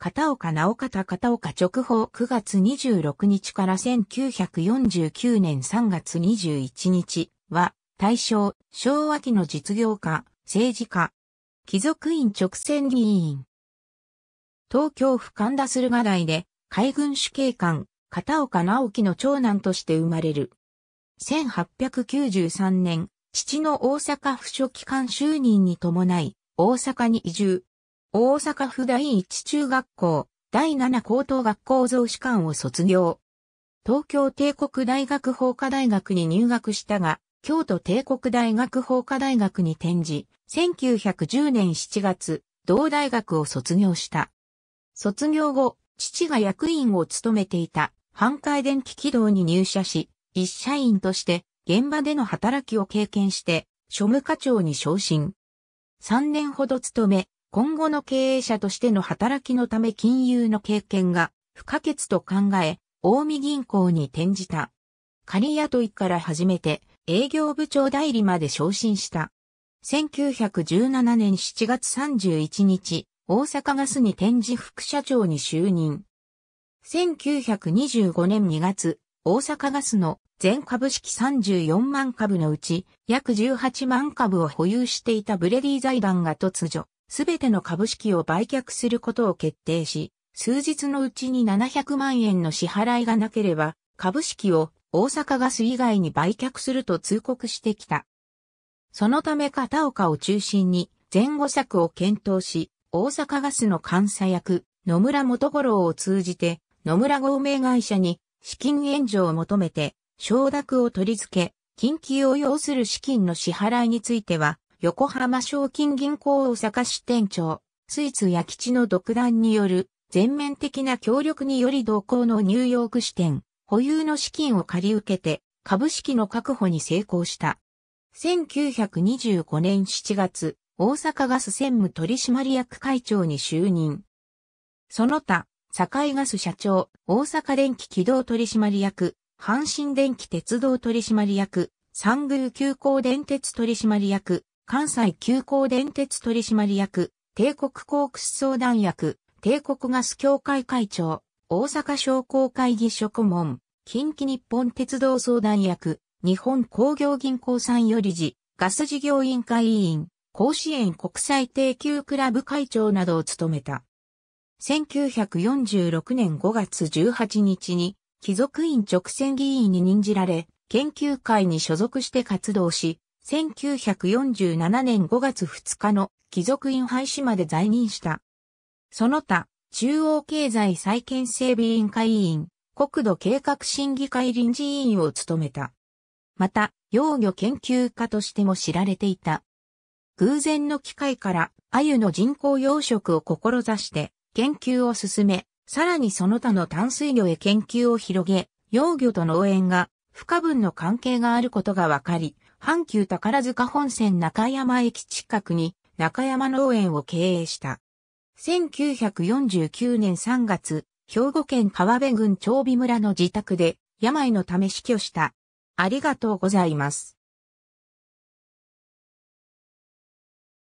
片岡直方片岡直報9月26日から1949年3月21日は、大正、昭和期の実業家、政治家、貴族院直選議員。東京府神田駿河台で、海軍主警官、片岡直樹の長男として生まれる。1893年、父の大阪府書記官就任に伴い、大阪に移住。大阪府第一中学校、第七高等学校増士館を卒業。東京帝国大学法科大学に入学したが、京都帝国大学法科大学に転じ、1910年7月、同大学を卒業した。卒業後、父が役員を務めていた、半回電気軌道に入社し、一社員として、現場での働きを経験して、庶務課長に昇進。3年ほど勤め、今後の経営者としての働きのため金融の経験が不可欠と考え、大見銀行に転じた。仮雇いから始めて営業部長代理まで昇進した。1917年7月31日、大阪ガスに展示副社長に就任。1925年2月、大阪ガスの全株式34万株のうち、約18万株を保有していたブレディ財団が突如、すべての株式を売却することを決定し、数日のうちに700万円の支払いがなければ、株式を大阪ガス以外に売却すると通告してきた。そのため片岡を中心に前後策を検討し、大阪ガスの監査役、野村元五郎を通じて、野村合名会社に資金援助を求めて、承諾を取り付け、緊急を要する資金の支払いについては、横浜賞金銀行大阪支店長、スイツ焼地の独断による全面的な協力により同行のニューヨーク支店、保有の資金を借り受けて株式の確保に成功した。1925年7月、大阪ガス専務取締役会長に就任。その他、堺ガス社長、大阪電気軌道取締役、阪神電気鉄道取締役、三宮急行電鉄取締役、関西急行電鉄取締役、帝国航空相談役、帝国ガス協会会長、大阪商工会議所顧問、近畿日本鉄道相談役、日本工業銀行んより事、ガス事業委員会委員、甲子園国際定休クラブ会長などを務めた。1946年5月18日に、貴族院直選議員に任じられ、研究会に所属して活動し、1947年5月2日の貴族院廃止まで在任した。その他、中央経済再建整備委員会委員、国土計画審議会臨時委員を務めた。また、幼魚研究家としても知られていた。偶然の機会から、鮎の人工養殖を志して研究を進め、さらにその他の淡水魚へ研究を広げ、幼魚と農園が不可分の関係があることが分かり、阪急宝塚本線中山駅近くに中山農園を経営した。1949年3月、兵庫県川辺郡長尾村の自宅で病のため死去した。ありがとうございます。